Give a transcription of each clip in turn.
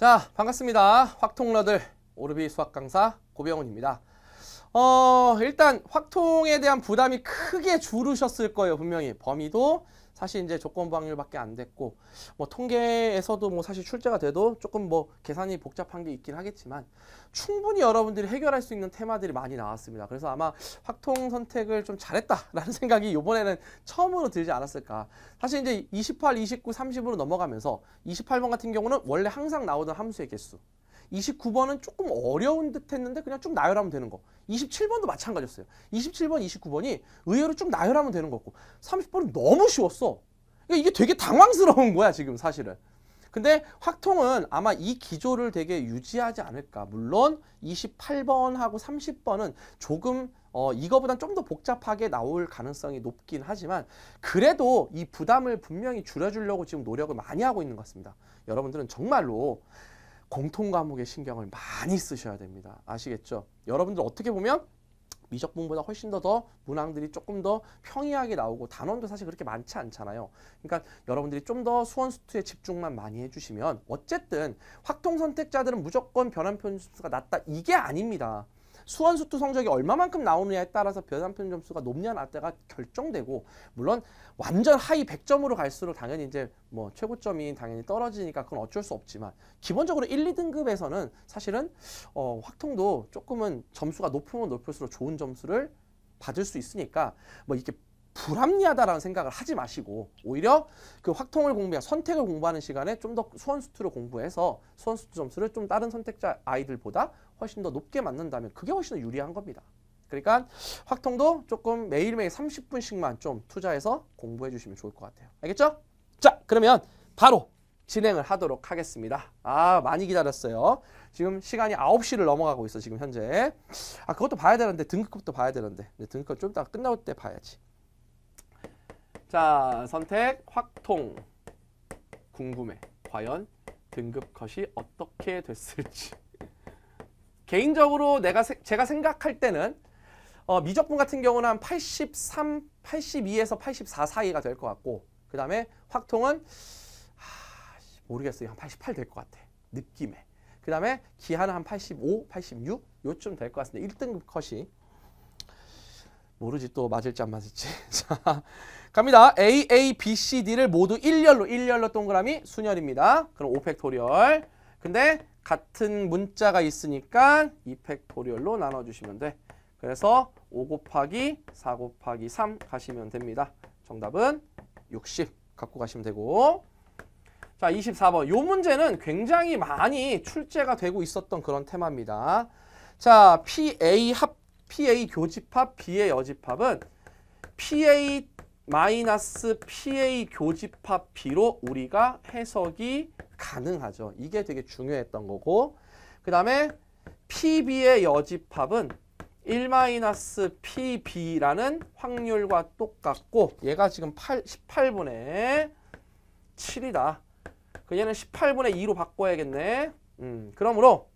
자, 반갑습니다. 확통러들 오르비 수학 강사 고병훈입니다. 어, 일단 확통에 대한 부담이 크게 줄으셨을 거예요, 분명히. 범위도 사실 이제 조건부 확률밖에 안 됐고 뭐 통계에서도 뭐 사실 출제가 돼도 조금 뭐 계산이 복잡한 게 있긴 하겠지만 충분히 여러분들이 해결할 수 있는 테마들이 많이 나왔습니다. 그래서 아마 확통 선택을 좀 잘했다라는 생각이 이번에는 처음으로 들지 않았을까. 사실 이제 28, 29, 30으로 넘어가면서 28번 같은 경우는 원래 항상 나오던 함수의 개수 29번은 조금 어려운 듯 했는데 그냥 쭉 나열하면 되는 거. 27번도 마찬가지였어요. 27번, 29번이 의외로 쭉 나열하면 되는 거고 30번은 너무 쉬웠어. 그러니까 이게 되게 당황스러운 거야 지금 사실은. 근데 확통은 아마 이 기조를 되게 유지하지 않을까. 물론 28번하고 30번은 조금 어, 이거보단 좀 더 복잡하게 나올 가능성이 높긴 하지만 그래도 이 부담을 분명히 줄여주려고 지금 노력을 많이 하고 있는 것 같습니다. 여러분들은 정말로 공통 과목에 신경을 많이 쓰셔야 됩니다. 아시겠죠? 여러분들 어떻게 보면 미적분보다 훨씬 더 더 문항들이 조금 더 평이하게 나오고 단원도 사실 그렇게 많지 않잖아요. 그러니까 여러분들이 좀 더 수원수투에 집중만 많이 해주시면 어쨌든 확통선택자들은 무조건 변환 편수가 낮다 이게 아닙니다. 수원수투 성적이 얼마만큼 나오느냐에 따라서 변환편 점수가 높냐 낮냐가 결정되고 물론 완전 하이 100점으로 갈수록 당연히 이제 뭐 최고점이 당연히 떨어지니까 그건 어쩔 수 없지만 기본적으로 1, 2등급에서는 사실은 어, 확통도 조금은 점수가 높으면 높을수록 좋은 점수를 받을 수 있으니까 뭐 이렇게 불합리하다라는 생각을 하지 마시고 오히려 그 확통을 공부한 선택을 공부하는 시간에 좀 더 수원수투를 공부해서 수원수투 점수를 좀 다른 선택자 아이들보다 훨씬 더 높게 맞는다면 그게 훨씬 더 유리한 겁니다. 그러니까 확통도 조금 매일매일 30분씩만 좀 투자해서 공부해 주시면 좋을 것 같아요. 알겠죠? 자, 그러면 바로 진행을 하도록 하겠습니다. 아, 많이 기다렸어요. 지금 시간이 9시를 넘어가고 있어, 지금 현재. 아, 그것도 봐야 되는데, 등급도 봐야 되는데. 등급 좀 이따 끝나올 때 봐야지. 자, 선택, 확통. 궁금해. 과연 등급 컷이 어떻게 됐을지. 개인적으로 내가 제가 생각할 때는 어, 미적분 같은 경우는 한 83, 82에서 84 사이가 될 것 같고 그 다음에 확통은 하, 모르겠어요. 한 88 될 것 같아. 느낌에. 그 다음에 기한은한 85, 86 요쯤 될 것 같습니다. 1등급 컷이. 모르지 또 맞을지 안 맞을지. 자, 갑니다. A, A, B, C, D를 모두 1렬로1렬로 동그라미 순열입니다. 그럼 오펙토리얼. 근데 같은 문자가 있으니까 이팩토리얼로 나눠주시면 돼. 그래서 5 곱하기 4 곱하기 3 가시면 됩니다. 정답은 60 갖고 가시면 되고 자 24번 요 문제는 굉장히 많이 출제가 되고 있었던 그런 테마입니다. 자 PA 합 PA 교집합, B의 여집합은 PA 마이너스 PA 교집합 B로 우리가 해석이 가능하죠. 이게 되게 중요했던 거고 그 다음에 PB의 여집합은 1-PB라는 확률과 똑같고 얘가 지금 8, 18분의 7이다. 그 얘는 18분의 2로 바꿔야겠네. 음, 그러므로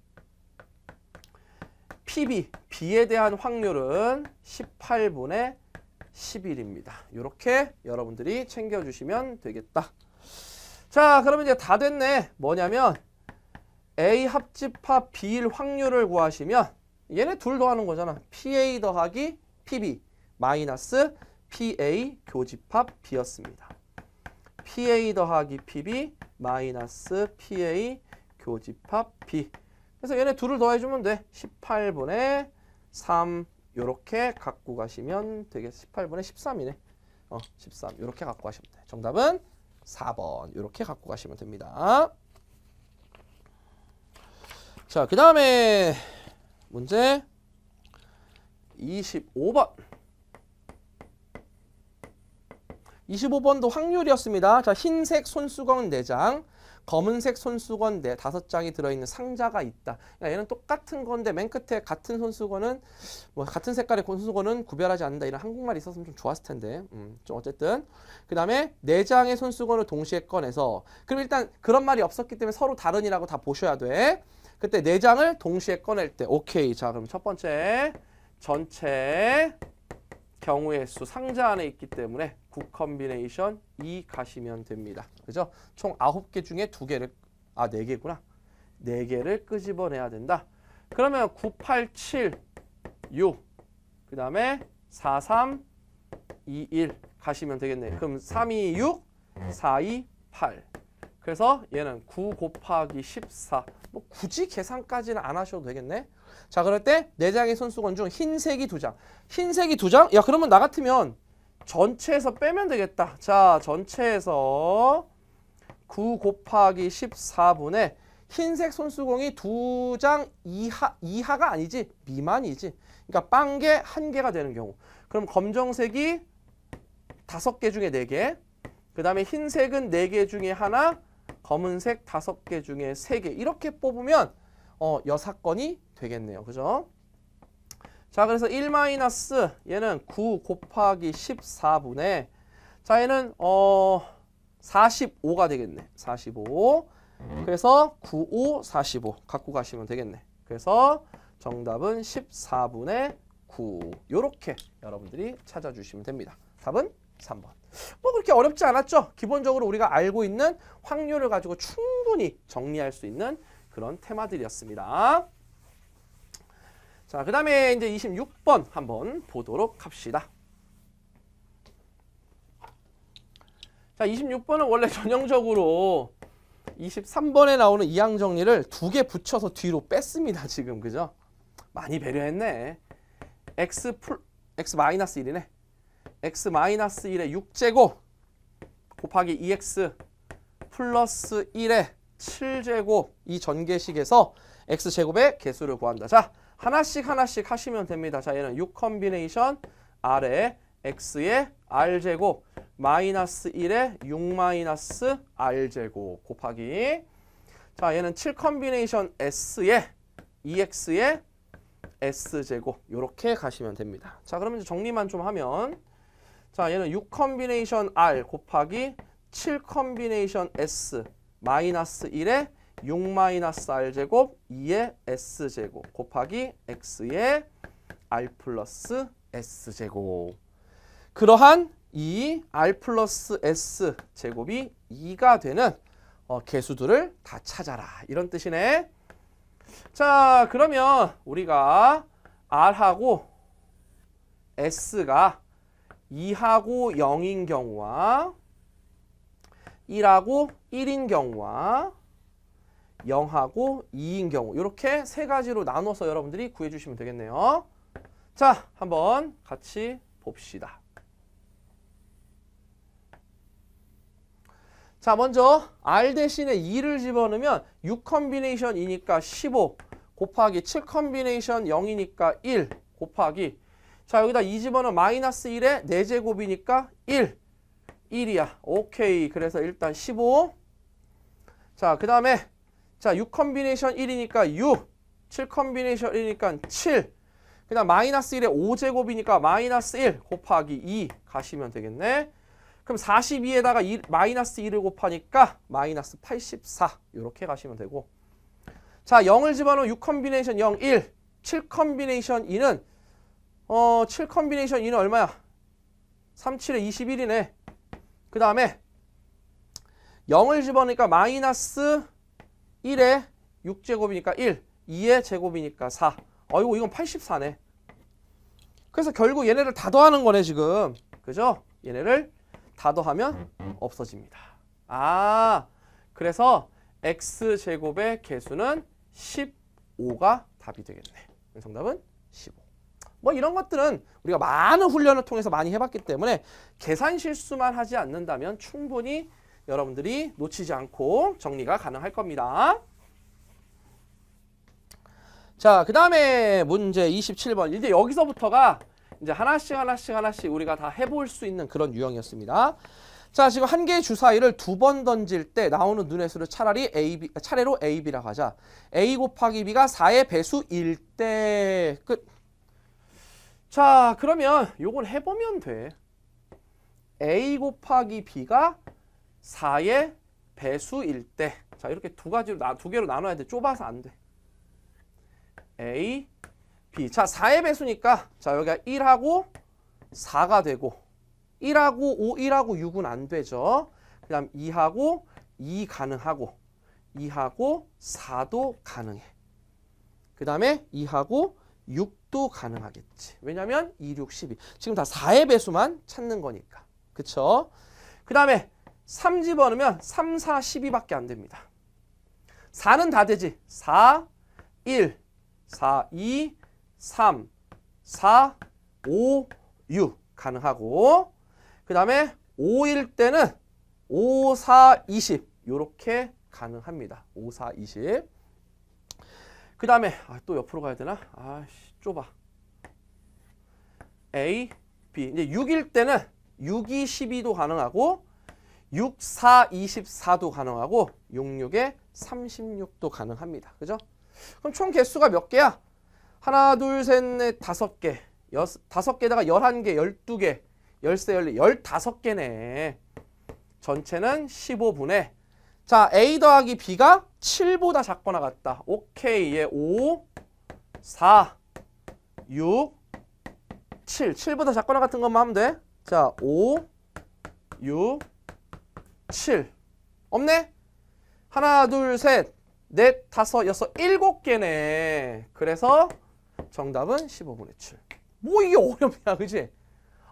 PB, B에 대한 확률은 18분의 10일입니다. 이렇게 여러분들이 챙겨주시면 되겠다. 자 그러면 이제 다 됐네. 뭐냐면 A 합집합 B일 확률을 구하시면 얘네 둘 더하는 거잖아. PA 더하기 PB 마이너스 PA 교집합 B였습니다. PA 더하기 PB 마이너스 PA 교집합 B 그래서 얘네 둘을 더해주면 돼. 18분의 3 이렇게 갖고 가시면 되게 18분의 13이네. 어, 13. 이렇게 갖고 가시면 돼. 정답은 4번. 이렇게 갖고 가시면 됩니다. 자, 그 다음에 문제 25번. 25번도 확률이었습니다. 자, 흰색 손수건 4장. 검은색 손수건대 네, 다섯 장이 들어있는 상자가 있다. 그러니까 얘는 똑같은 건데 맨 끝에 같은 손수건은 뭐 같은 색깔의 손수건은 구별하지 않는다. 이런 한국말이 있었으면 좀 좋았을 텐데. 음, 좀 어쨌든 그 다음에 네 장의 손수건을 동시에 꺼내서 그럼 일단 그런 말이 없었기 때문에 서로 다른이라고 다 보셔야 돼. 그때 네 장을 동시에 꺼낼 때 오케이. 자 그럼 첫 번째 전체 경우의 수 상자 안에 있기 때문에 9 컴비네이션 2 가시면 됩니다. 그죠? 총 9개 중에 2개를 아 4개구나. 4개를 끄집어내야 된다. 그러면 9, 8, 7, 6, 그 다음에 4, 3, 2, 1 가시면 되겠네. 그럼 3, 2, 6, 4, 2, 8. 그래서 얘는 9 곱하기 14. 뭐 굳이 계산까지는 안 하셔도 되겠네. 자 그럴 때 네장의 손수건 중 흰색이 두장 흰색이 두장야 그러면 나 같으면 전체에서 빼면 되겠다 자 전체에서 9 곱하기 14분의 흰색 손수건이 두 장 이하, 이하가 아니지 미만이지 그러니까 빵 개 한개가 되는 경우 그럼 검정색이 다섯 개 중에 네개그 다음에 흰색은 네 개 중에 하나 검은색 다섯 개 중에 세개 이렇게 뽑으면 어, 여사건이 되겠네요. 그죠? 자, 그래서 1 마이너스 얘는 9 곱하기 14분의 자, 얘는 어 45가 되겠네. 45. 그래서 95, 45 갖고 가시면 되겠네. 그래서 정답은 14분의 9. 요렇게 여러분들이 찾아주시면 됩니다. 답은 3번. 뭐 그렇게 어렵지 않았죠? 기본적으로 우리가 알고 있는 확률을 가지고 충분히 정리할 수 있는 그런 테마들이었습니다. 자, 그 다음에 이제 26번 한번 보도록 합시다. 자, 26번은 원래 전형적으로 23번에 나오는 이항 정리를 두 개 붙여서 뒤로 뺐습니다. 지금 그죠? 많이 배려했네. x 풀 x 마이너스 1이네. x 마이너스 1의 6제곱 곱하기 2x 플러스 1의 7제곱 이 전개식에서 x제곱의 개수를 구한다. 자, 하나씩 하나씩 하시면 됩니다. 자, 얘는 6 컨비네이션 아래 x의 r제곱 마이너스 1의 6 마이너스 r제곱 곱하기 자, 얘는 7 컨비네이션 s의 2x의 s제곱 이렇게 가시면 됩니다. 자, 그러면 이제 정리만 좀 하면 자, 얘는 6 컨비네이션 r 곱하기 7 컨비네이션 s 마이너스 1에 6 마이너스 r제곱 2에 s제곱 곱하기 x 에 r 플러스 s제곱 그러한 이 r 플러스 s 제곱이 2가 되는 어, 개수들을 다 찾아라 이런 뜻이네 자 그러면 우리가 r하고 s가 2하고 0인 경우와 1하고 1인 경우와 0하고 2인 경우 이렇게 세 가지로 나눠서 여러분들이 구해주시면 되겠네요. 자, 한번 같이 봅시다. 자, 먼저 R 대신에 2를 집어넣으면 6 컨비네이션이니까 15 곱하기 7 컨비네이션 0이니까 1 곱하기 자, 여기다 2집어넣으 마이너스 1의 4제곱이니까 1 1이야. 오케이. 그래서 일단 15 자, 그 다음에 자, 6 컨비네이션 1이니까 6, 7 컨비네이션 1이니까 7, 그 다음 마이너스 1의 5제곱이니까 마이너스 1 곱하기 2 가시면 되겠네. 그럼 42에다가 1, 마이너스 1을 곱하니까 마이너스 84 이렇게 가시면 되고 자 0을 집어넣으면 6 컨비네이션 0, 1, 7 컨비네이션 2는 어, 7 컨비네이션 2는 얼마야? 3, 7에 21이네. 그 다음에 0을 집어넣으니까 마이너스 1의 6제곱이니까 1, 2의 제곱이니까 4. 어이구 이건 84네. 그래서 결국 얘네를 다 더하는 거네 지금. 그죠? 얘네를 다 더하면 없어집니다. 아 그래서 x제곱의 개수는 15가 답이 되겠네. 정답은 15. 뭐 이런 것들은 우리가 많은 훈련을 통해서 많이 해봤기 때문에 계산 실수만 하지 않는다면 충분히 여러분들이 놓치지 않고 정리가 가능할 겁니다. 자, 그 다음에 문제 27번. 이제 여기서부터가 이제 하나씩 하나씩 하나씩 우리가 다 해볼 수 있는 그런 유형이었습니다. 자, 지금 한 개의 주사위를 두 번 던질 때 나오는 눈의 수를 차라리 A, B, 차례로 A, B라고 하자. A 곱하기 B가 4의 배수 1때 끝. 자, 그러면 요건 해보면 돼. A 곱하기 B가 4의 배수일 때. 자, 이렇게 두 가지로 두 개로 나눠야 돼. 좁아서 안 돼. A, B. 자, 4의 배수니까 자, 여기가 1하고 4가 되고 1하고 5, 1하고 6은 안 되죠. 그다음 2하고 2 가능하고 2하고 4도 가능해. 그다음에 2하고 6도 가능하겠지. 왜냐면 2, 6, 12. 지금 다 4의 배수만 찾는 거니까. 그쵸? 그 다음에 3 집어넣으면 3, 4, 12밖에 안 됩니다. 4는 다 되지. 4, 1, 4, 2, 3, 4, 5, 6 가능하고 그 다음에 5일 때는 5, 4, 20 이렇게 가능합니다. 5, 4, 20. 그 다음에 아, 또 옆으로 가야 되나? 아씨 좁아. A, B. 이제 6일 때는 6, 2, 12도 가능하고 6, 4, 24도 가능하고 6, 6에 36도 가능합니다. 그죠? 그럼 총 개수가 몇 개야? 하나, 둘, 셋, 넷, 다섯 개. 여섯, 다섯 개다가 에 열한 개, 열두 개, 열세, 열네, 열다섯 개네. 전체는 1 5분에자 A 더하기 B가 7보다 작거나 같다. 오케이에 5, 4, 6, 7. 7보다 작거나 같은 것만 하면 돼. 자 5, 6, 7 없네? 하나 둘 셋 넷 다섯 여섯 일곱 개네 그래서 정답은 15분의 7뭐 이게 어렵냐 그지?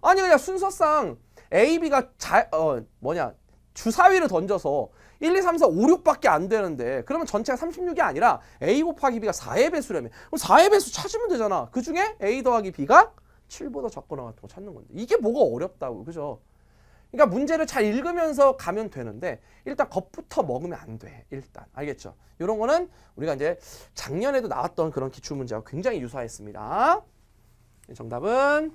아니 그냥 순서상 A, B가 자, 어, 뭐냐 주사위를 던져서 1, 2, 3, 4, 5, 6밖에 안 되는데 그러면 전체가 36이 아니라 A 곱하기 B가 4의 배수라면 그럼 4의 배수 찾으면 되잖아. 그중에 A 더하기 B가 7보다 적거나 같은 거 찾는 건데 이게 뭐가 어렵다고 그죠? 그러니까 문제를 잘 읽으면서 가면 되는데 일단 겁부터 먹으면 안 돼. 일단 알겠죠? 이런 거는 우리가 이제 작년에도 나왔던 그런 기출 문제하 굉장히 유사했습니다. 정답은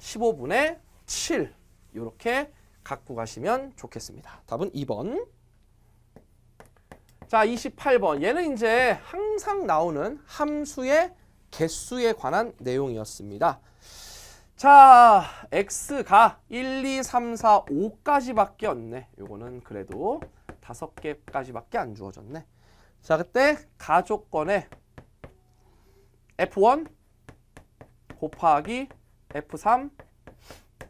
15분의 7 이렇게 갖고 가시면 좋겠습니다. 답은 2번. 자, 28번. 얘는 이제 항상 나오는 함수의 개수에 관한 내용이었습니다. 자, x가 1, 2, 3, 4, 5까지밖에 없네. 요거는 그래도 다섯 개까지밖에 안 주어졌네. 자, 그때 가조건에 f1 곱하기 f3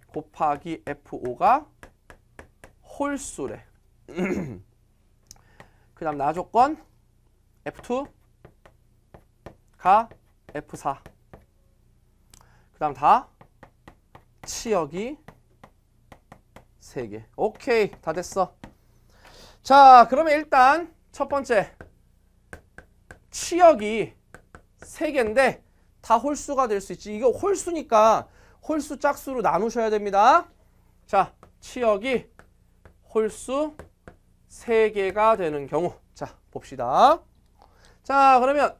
곱하기 f5가 홀수래. 그 다음 나조건 f2가 f4 그 다음 다 치역이 3개. 오케이. 다 됐어. 자, 그러면 일단 첫 번째 치역이 3개인데 다 홀수가 될 수 있지. 이거 홀수니까 홀수 짝수로 나누셔야 됩니다. 자, 치역이 홀수 3개가 되는 경우. 자, 봅시다. 자, 그러면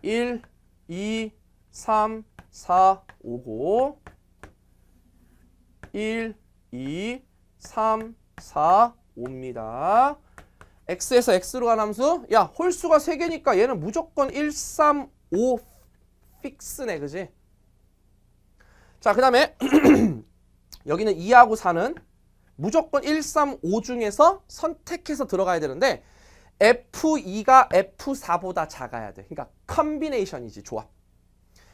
1, 2, 3, 4, 5고 1, 2, 3, 4, 5입니다. x에서 x로 간 함수? 야, 홀수가 3개니까 얘는 무조건 1, 3, 5 픽스네, 그지? 자, 그 다음에 여기는 2하고 4는 무조건 1, 3, 5 중에서 선택해서 들어가야 되는데 F2가 F4보다 작아야 돼. 그러니까 컨비네이션이지, 조합.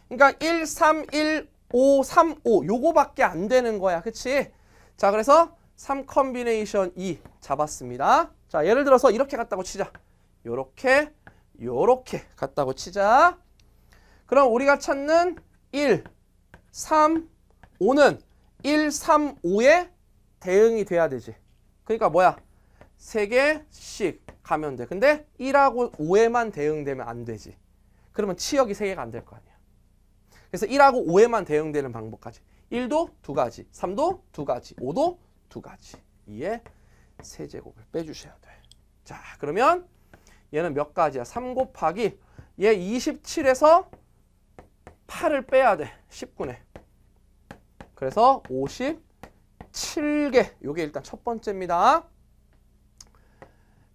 그러니까 1, 3, 1, 5, 3, 5 요거밖에 안 되는 거야. 그치? 자 그래서 3 컨비네이션 2 잡았습니다. 자 예를 들어서 이렇게 갔다고 치자. 요렇게 요렇게 갔다고 치자. 그럼 우리가 찾는 1, 3, 5는 1, 3, 5에 대응이 돼야 되지. 그러니까 뭐야? 3개씩 가면 돼. 근데 1하고 5에만 대응되면 안 되지. 그러면 치역이 3개가 안 될거 아니야. 그래서 1하고 5에만 대응되는 방법까지. 1도 두 가지, 3도 두 가지, 5도 두 가지. 2의 세제곱을 빼주셔야 돼. 자, 그러면 얘는 몇 가지야? 3 곱하기 얘 27에서 8을 빼야 돼. 19네. 그래서 57개. 요게 일단 첫 번째입니다.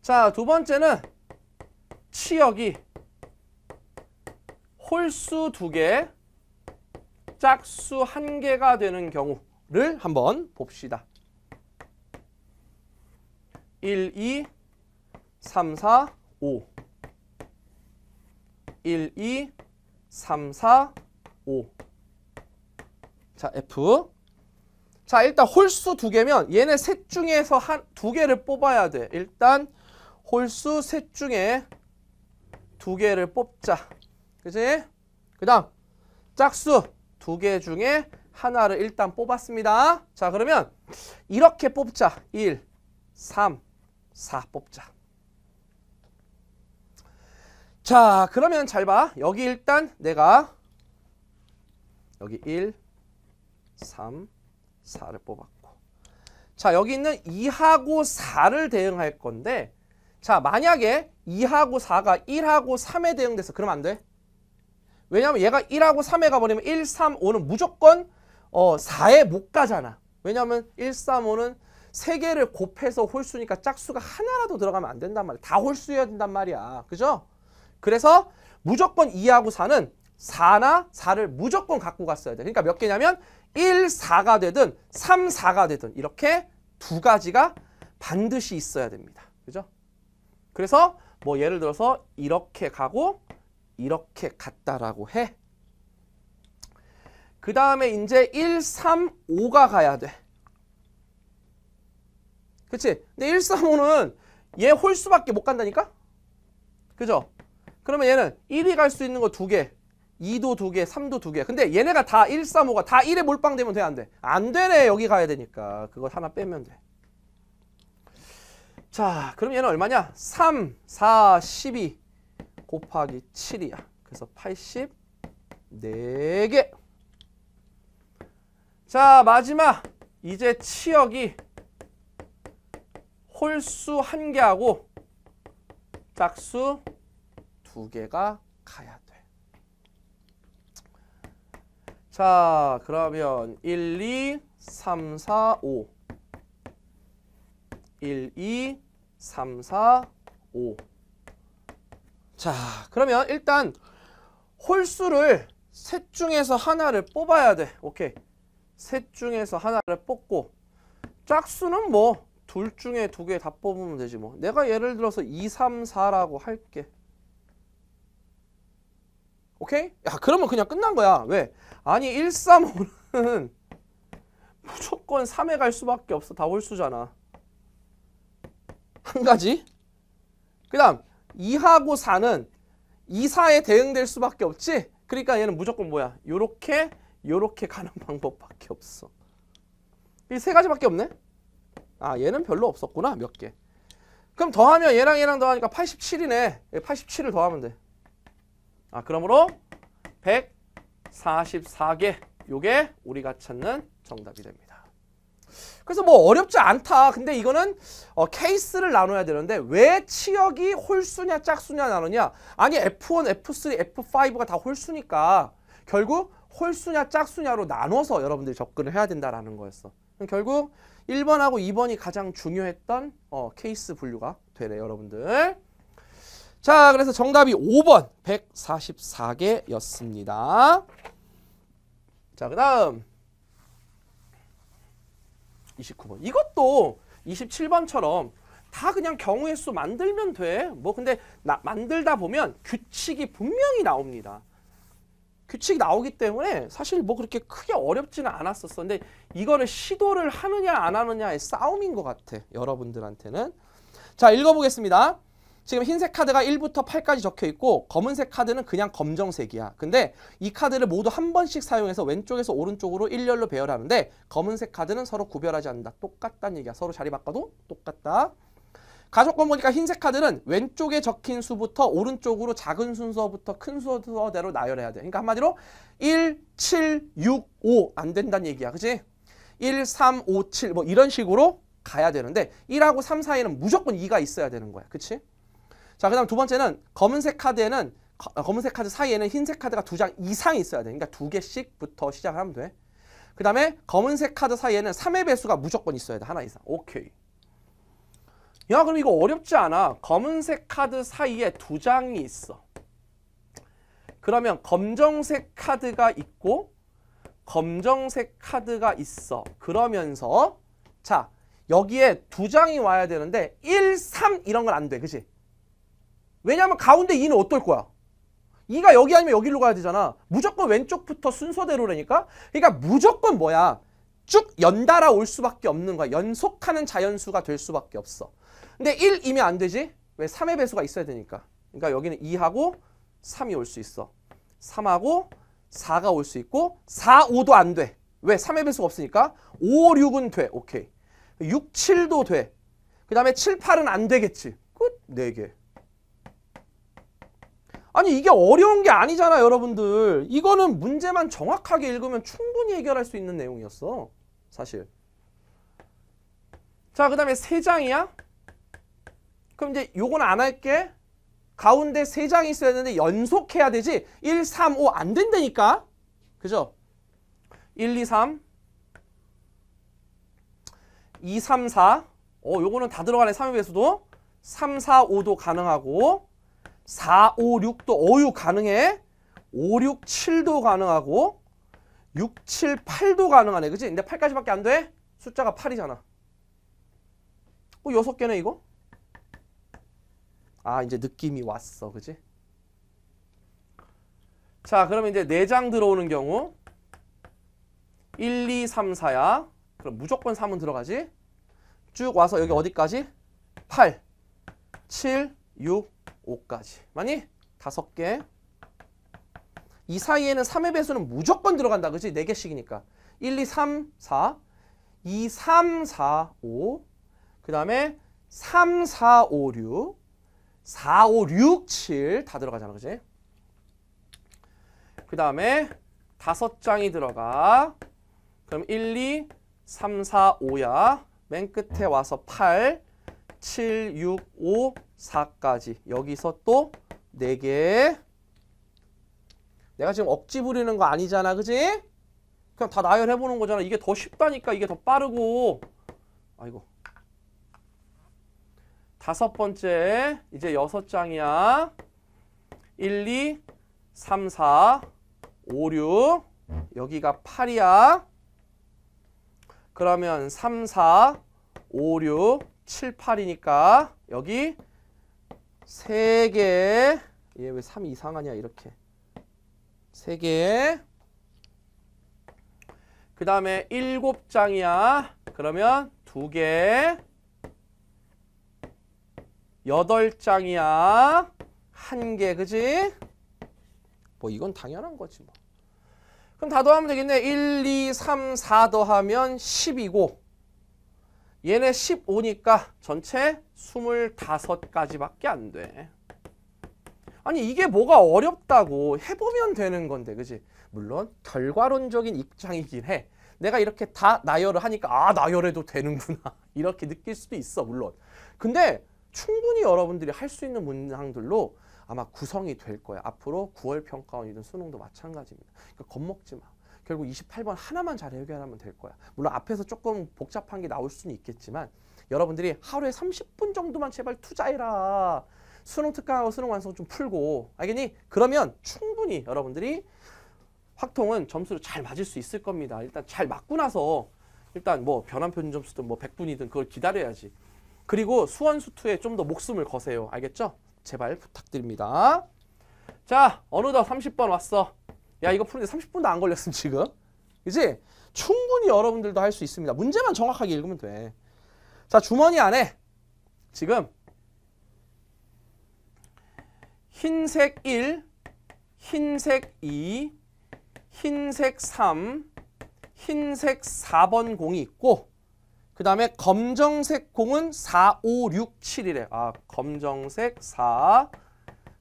자, 두 번째는 치역이 홀수 2개, 짝수 한계가 되는 경우를 한번 봅시다. 1, 2, 3, 4, 5 1, 2, 3, 4, 5 자, F 자, 일단 홀수 두 개면 얘네 셋 중에서 한 두 개를 뽑아야 돼. 일단 홀수 셋 중에 두 개를 뽑자. 그지? 그 다음 짝수 두개 중에 하나를 일단 뽑았습니다. 자, 그러면 이렇게 뽑자. 1, 3, 4 뽑자. 자, 그러면 잘 봐. 여기 일단 내가 여기 1, 3, 4를 뽑았고 자, 여기 있는 2하고 4를 대응할 건데 자, 만약에 2하고 4가 1하고 3에 대응돼서 그러면 안 돼. 왜냐하면 얘가 1하고 3에 가버리면 1, 3, 5는 무조건 어, 4에 못 가잖아. 왜냐하면 1, 3, 5는 3 개를 곱해서 홀수니까 짝수가 하나라도 들어가면 안 된단 말이야. 다 홀수여야 된단 말이야. 그죠? 그래서 무조건 2하고 4는 4나 4를 무조건 갖고 갔어야 돼. 그러니까 몇 개냐면 1, 4가 되든 3, 4가 되든 이렇게 두 가지가 반드시 있어야 됩니다. 그죠? 그래서 뭐 예를 들어서 이렇게 가고 이렇게 갔다라고 해. 그 다음에 이제 1, 3, 5가 가야 돼. 그치? 근데 1, 3, 5는 얘 홀수밖에 못 간다니까? 그죠? 그러면 얘는 1이 갈 수 있는 거 두 개, 2도 두 개, 3도 두 개. 근데 얘네가 다 1, 3, 5가 다 1에 몰빵되면 돼, 안 돼? 안 되네, 여기 가야 되니까. 그걸 하나 빼면 돼. 자, 그럼 얘는 얼마냐? 3, 4, 12. 곱하기 7이야. 그래서 84개. 자, 마지막. 이제 치역이 홀수 1 개하고 짝수 2 개가 가야 돼. 자, 그러면 1, 2, 3, 4, 5. 1, 2, 3, 4, 5. 자 그러면 일단 홀수를 셋 중에서 하나를 뽑아야 돼 오케이 셋 중에서 하나를 뽑고 짝수는 뭐 둘 중에 두 개 다 뽑으면 되지 뭐 내가 예를 들어서 2, 3, 4라고 할게 오케이? 야 그러면 그냥 끝난 거야 왜? 아니 1, 3, 5는 무조건 3에 갈 수밖에 없어 다 홀수잖아 한 가지 그 다음 이하고사는이사에 대응될 수밖에 없지. 그러니까 얘는 무조건 뭐야? 요렇게 요렇게 가는 방법밖에 없어. 이 세 가지밖에 없네. 아, 얘는 별로 없었구나. 몇 개. 그럼 더하면 얘랑 얘랑 더하니까 87이네. 87을 예, 더하면 돼. 아, 그러므로 144개. 요게 우리가 찾는 정답이 됩니다. 그래서 뭐 어렵지 않다. 근데 이거는 어, 케이스를 나눠야 되는데 왜 치역이 홀수냐 짝수냐 나누냐. 아니 F1, F3, F5가 다 홀수니까 결국 홀수냐 짝수냐로 나눠서 여러분들이 접근을 해야 된다라는 거였어. 결국 1번하고 2번이 가장 중요했던 어, 케이스 분류가 되네 여러분들. 자, 그래서 정답이 5번 144개였습니다. 자, 그 다음 29번. 이것도 27번처럼 다 그냥 경우의 수 만들면 돼. 뭐 근데 나, 만들다 보면 규칙이 분명히 나옵니다. 규칙이 나오기 때문에 사실 뭐 그렇게 크게 어렵지는 않았었어. 근데 이거를 시도를 하느냐 안 하느냐의 싸움인 것 같아. 여러분들한테는. 자 읽어보겠습니다. 지금 흰색 카드가 1부터 8까지 적혀 있고 검은색 카드는 그냥 검정색이야. 근데 이 카드를 모두 한 번씩 사용해서 왼쪽에서 오른쪽으로 일렬로 배열하는데 검은색 카드는 서로 구별하지 않는다. 똑같단 얘기야. 서로 자리 바꿔도 똑같다. 가족권 보니까 흰색 카드는 왼쪽에 적힌 수부터 오른쪽으로 작은 순서부터 큰 순서대로 나열해야 돼. 그러니까 한마디로 1, 7, 6, 5 안 된다는 얘기야. 그치? 1, 3, 5, 7 뭐 이런 식으로 가야 되는데 1하고 3 사이에는 무조건 2가 있어야 되는 거야. 그치? 자, 그 다음 두 번째는 검은색 카드에는 어, 검은색 카드 사이에는 흰색 카드가 두 장 이상 있어야 돼. 그러니까 두 개씩부터 시작을 하면 돼. 그 다음에 검은색 카드 사이에는 3의 배수가 무조건 있어야 돼. 하나 이상. 오케이. 야 그럼 이거 어렵지 않아. 검은색 카드 사이에 두 장이 있어. 그러면 검정색 카드가 있고 검정색 카드가 있어. 그러면서 자 여기에 두 장이 와야 되는데 1, 3 이런 건 안 돼. 그치? 왜냐하면 가운데 2는 어떨 거야? 2가 여기 아니면 여기로 가야 되잖아. 무조건 왼쪽부터 순서대로라니까? 그러니까 무조건 뭐야? 쭉 연달아 올 수밖에 없는 거야. 연속하는 자연수가 될 수밖에 없어. 근데 1이면 안 되지? 왜? 3의 배수가 있어야 되니까. 그러니까 여기는 2하고 3이 올 수 있어. 3하고 4가 올 수 있고 4, 5도 안 돼. 왜? 3의 배수가 없으니까 5, 6은 돼. 오케이. 6, 7도 돼. 그 다음에 7, 8은 안 되겠지. 끝. 4개. 아니 이게 어려운 게 아니잖아 여러분들 이거는 문제만 정확하게 읽으면 충분히 해결할 수 있는 내용이었어 사실 자그 다음에 세 장이야 그럼 이제 요건 안 할게 가운데 세 장이 있어야 되는데 연속해야 되지 1, 3, 5 안 된다니까 그죠 1, 2, 3 2, 3, 4 어, 요거는 다 들어가네 3의 배수도 3, 4, 5도 가능하고 4, 5, 6도 5, 6 가능해. 5, 6, 7도 가능하고 6, 7, 8도 가능하네. 그치? 근데 8까지밖에 안 돼? 숫자가 8이잖아. 어, 6개네 이거? 아 이제 느낌이 왔어. 그치? 자 그러면 이제 4장 들어오는 경우 1, 2, 3, 4야. 그럼 무조건 3은 들어가지. 쭉 와서 여기 어디까지? 8, 7, 6, 5까지. 많이? 다섯 개. 이 사이에는 3의 배수는 무조건 들어간다. 그지? 4개씩이니까. 1, 2, 3, 4. 2, 3, 4, 5. 그 다음에 3, 4, 5, 6. 4, 5, 6, 7. 다 들어가잖아. 그지? 그 다음에 다섯 장이 들어가. 그럼 1, 2, 3, 4, 5야. 맨 끝에 와서 8, 7, 6, 5, 4까지. 여기서 또 4개. 내가 지금 억지 부리는 거 아니잖아. 그지? 그냥 다 나열해보는 거잖아. 이게 더 쉽다니까. 이게 더 빠르고. 아이고. 다섯 번째. 이제 여섯 장이야. 1, 2, 3, 4, 5, 6. 여기가 8이야. 그러면 3, 4, 5, 6, 7, 8이니까 여기 세개얘왜3 이상하냐 이렇게 세개그 다음에 7장이야 그러면 2개 8장이야 1개 그지? 뭐 이건 당연한 거지 뭐 그럼 다 더하면 되겠네 1, 2, 3, 4 더하면 10이고 얘네 15니까 전체 25가지밖에 안 돼. 아니 이게 뭐가 어렵다고 해보면 되는 건데 그지? 물론 결과론적인 입장이긴 해. 내가 이렇게 다 나열을 하니까 아 나열해도 되는구나 이렇게 느낄 수도 있어 물론. 근데 충분히 여러분들이 할 수 있는 문항들로 아마 구성이 될 거야. 앞으로 9월 평가원이든 수능도 마찬가지입니다. 그러니까 겁먹지 마. 결국 28번 하나만 잘 해결하면 될 거야. 물론 앞에서 조금 복잡한 게 나올 수는 있겠지만 여러분들이 하루에 30분 정도만 제발 투자해라. 수능 특강하고 수능 완성 좀 풀고 알겠니? 그러면 충분히 여러분들이 확통은 점수를 잘 맞을 수 있을 겁니다. 일단 잘 맞고 나서 일단 뭐 변환표 점수든 뭐 100분이든 그걸 기다려야지. 그리고 수원수투에 좀 더 목숨을 거세요. 알겠죠? 제발 부탁드립니다. 자, 어느덧 30번 왔어. 야, 이거 푸는데 30분도 안 걸렸음, 지금. 그지? 충분히 여러분들도 할 수 있습니다. 문제만 정확하게 읽으면 돼. 자, 주머니 안에 지금 흰색 1, 흰색 2, 흰색 3, 흰색 4번 공이 있고 그 다음에 검정색 공은 4, 5, 6, 7이래. 아, 검정색 4,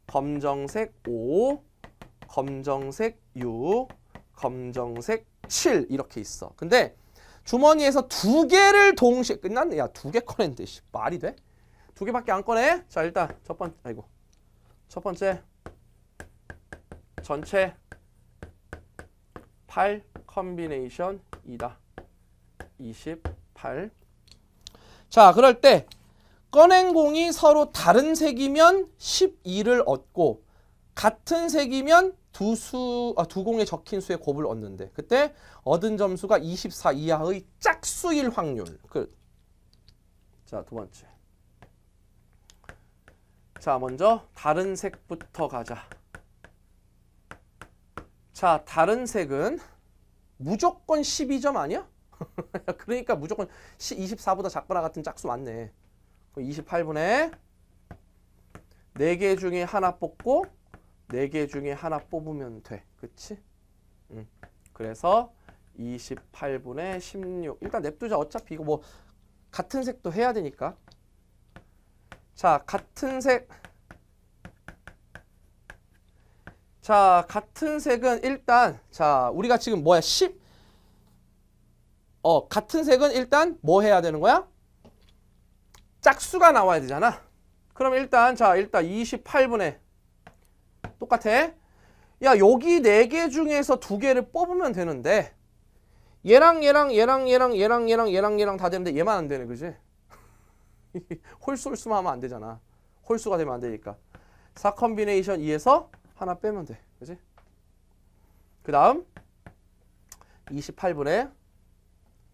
검정색 5, 검정색 6, 검정색 7 이렇게 있어. 근데 주머니에서 두 개를 동시에 끝났네. 야, 두 개꺼낸는데 씨, 말이 돼? 두 개밖에 안 꺼내? 자, 일단 첫 번째 아이고. 첫 번째 전체 8 컨비네이션 2다. 28. 자, 그럴 때 꺼낸 공이 서로 다른 색이면 12를 얻고 같은 색이면 두 수, 아, 두 공에 적힌 수의 곱을 얻는데 그때 얻은 점수가 24 이하의 짝수일 확률. 그, 자, 두 번째. 자, 먼저 다른 색부터 가자. 자, 다른 색은 무조건 12점 아니야? 그러니까 무조건 24보다 작거나 같은 짝수 맞네. 2 8분에 4개 중에 하나 뽑고 네개 중에 하나 뽑으면 돼. 그치? 음. 그래서 28분의 16. 일단 냅두자. 어차피 이거 뭐 같은 색도 해야 되니까. 자, 같은 색. 자, 같은 색은 일단 자, 우리가 지금 뭐야? 10 어, 같은 색은 일단 뭐 해야 되는 거야? 짝수가 나와야 되잖아. 그럼 일단 자, 일단 28분의 똑같아. 야 여기 네 개 중에서 두 개를 뽑으면 되는데 얘랑 얘랑 얘랑 얘랑 얘랑 얘랑 얘랑 얘랑 다 되는데 얘만 안 되네 그지? 홀수홀수만 하면 안 되잖아. 홀수가 되면 안 되니까. 4 컨비네이션 2에서 하나 빼면 돼. 그지? 그 다음 2 8분에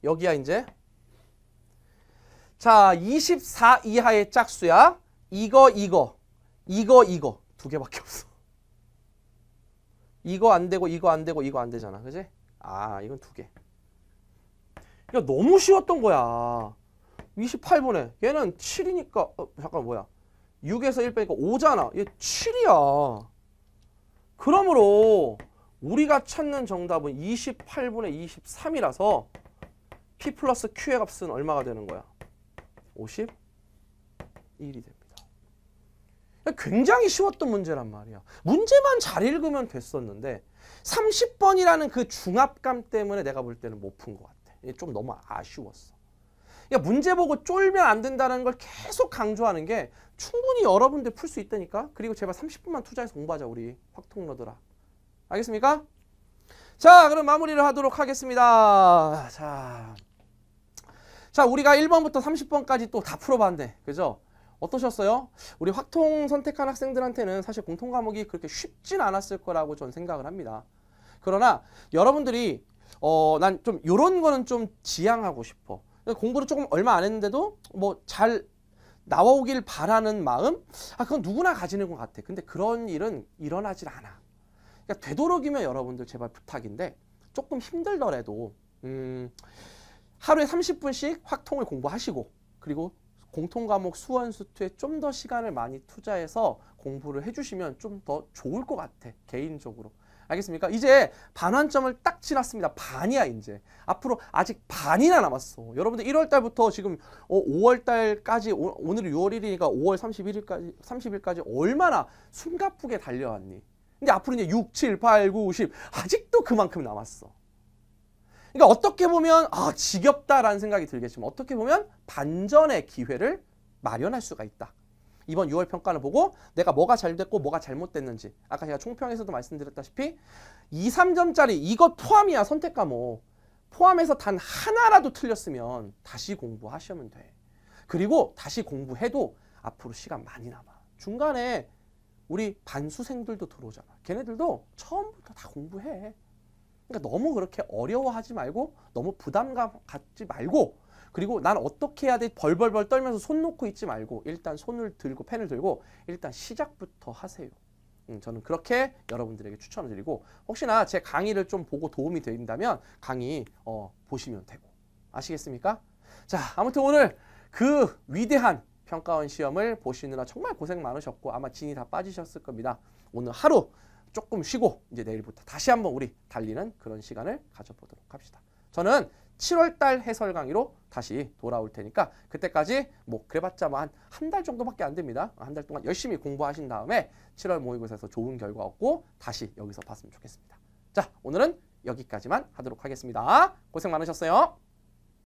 여기야 이제 자24 이하의 짝수야 이거 이거 이거 이거 두 개밖에 없어 이거 안 되고 이거 안 되고 이거 안 되잖아. 그지? 아 이건 두 개. 이거 너무 쉬웠던 거야. 28분에 얘는 7이니까 어, 잠깐 뭐야. 6에서 1 빼니까 5잖아. 얘 7이야. 그러므로 우리가 찾는 정답은 28분의 23이라서 P 플러스 Q의 값은 얼마가 되는 거야? 51이 됩니다. 굉장히 쉬웠던 문제란 말이야. 문제만 잘 읽으면 됐었는데 30번이라는 그 중압감 때문에 내가 볼 때는 못 푼 것 같아. 좀 너무 아쉬웠어. 야, 그러니까 문제 보고 쫄면 안 된다는 걸 계속 강조하는 게 충분히 여러분들 풀 수 있다니까? 그리고 제발 30분만 투자해서 공부하자, 우리. 확통러들아. 알겠습니까? 자, 그럼 마무리를 하도록 하겠습니다. 자. 자, 우리가 1번부터 30번까지 또 다 풀어봤네. 그죠? 어떠셨어요? 우리 확통 선택한 학생들한테는 사실 공통 과목이 그렇게 쉽진 않았을 거라고 저는 생각을 합니다. 그러나 여러분들이 어, 난좀 이런 거는 좀 지양하고 싶어. 그러니까 공부를 조금 얼마 안 했는데도 뭐 잘 나오길 와 바라는 마음? 아, 그건 누구나 가지는 것 같아. 근데 그런 일은 일어나질 않아. 그러니까 되도록이면 여러분들 제발 부탁인데 조금 힘들더라도 음, 하루에 30분씩 확통을 공부하시고 그리고 공통 과목 수원 수투에 좀 더 시간을 많이 투자해서 공부를 해주시면 좀 더 좋을 것 같아 개인적으로 알겠습니까? 이제 반환점을 딱 지났습니다. 반이야 이제. 앞으로 아직 반이나 남았어. 여러분들 1월 달부터 지금 5월 어, 달까지 오, 늘 6월 1일이니까 5월 31일까지 30일까지 얼마나 숨가쁘게 달려왔니? 근데 앞으로 이제 6, 7, 8, 9, 10 아직도 그만큼 남았어. 그러니까 어떻게 보면 아 지겹다라는 생각이 들겠지만 어떻게 보면 반전의 기회를 마련할 수가 있다. 이번 6월 평가를 보고 내가 뭐가 잘 됐고 뭐가 잘못됐는지 아까 제가 총평에서도 말씀드렸다시피 2, 3점짜리 이거 포함이야 선택 과목 뭐. 포함해서 단 하나라도 틀렸으면 다시 공부하시면 돼. 그리고 다시 공부해도 앞으로 시간 많이 남아. 중간에 우리 반수생들도 들어오잖아. 걔네들도 처음부터 다 공부해. 그러니까 너무 그렇게 어려워하지 말고 너무 부담감 갖지 말고 그리고 난 어떻게 해야 돼 벌벌벌 떨면서 손 놓고 있지 말고 일단 손을 들고 펜을 들고 일단 시작부터 하세요. 음, 저는 그렇게 여러분들에게 추천을 드리고 혹시나 제 강의를 좀 보고 도움이 된다면 강의 어, 보시면 되고 아시겠습니까? 자 아무튼 오늘 그 위대한 평가원 시험을 보시느라 정말 고생 많으셨고 아마 진이 다 빠지셨을 겁니다. 오늘 하루 조금 쉬고 이제 내일부터 다시 한번 우리 달리는 그런 시간을 가져보도록 합시다. 저는 7월달 해설 강의로 다시 돌아올 테니까 그때까지 뭐 그래봤자 뭐한한 달 정도밖에 안 됩니다. 한 달 동안 열심히 공부하신 다음에 7월 모의고사에서 좋은 결과 얻고 다시 여기서 봤으면 좋겠습니다. 자 오늘은 여기까지만 하도록 하겠습니다. 고생 많으셨어요.